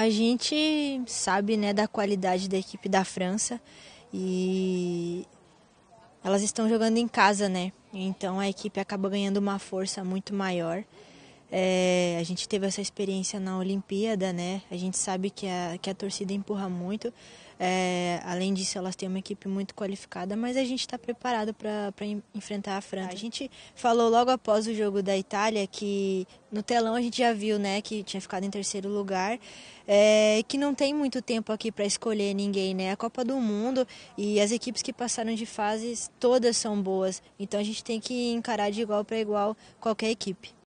A gente sabe né, da qualidade da equipe da França e elas estão jogando em casa, né? Então a equipe acaba ganhando uma força muito maior. É, a gente teve essa experiência na Olimpíada, né? A gente sabe que a, que a torcida empurra muito. É, além disso, elas têm uma equipe muito qualificada, mas a gente está preparado para enfrentar a França. A gente falou logo após o jogo da Itália que no telão a gente já viu né, que tinha ficado em terceiro lugar, é, que não tem muito tempo aqui para escolher ninguém. Né? A Copa do Mundo e as equipes que passaram de fases todas são boas, então a gente tem que encarar de igual para igual qualquer equipe.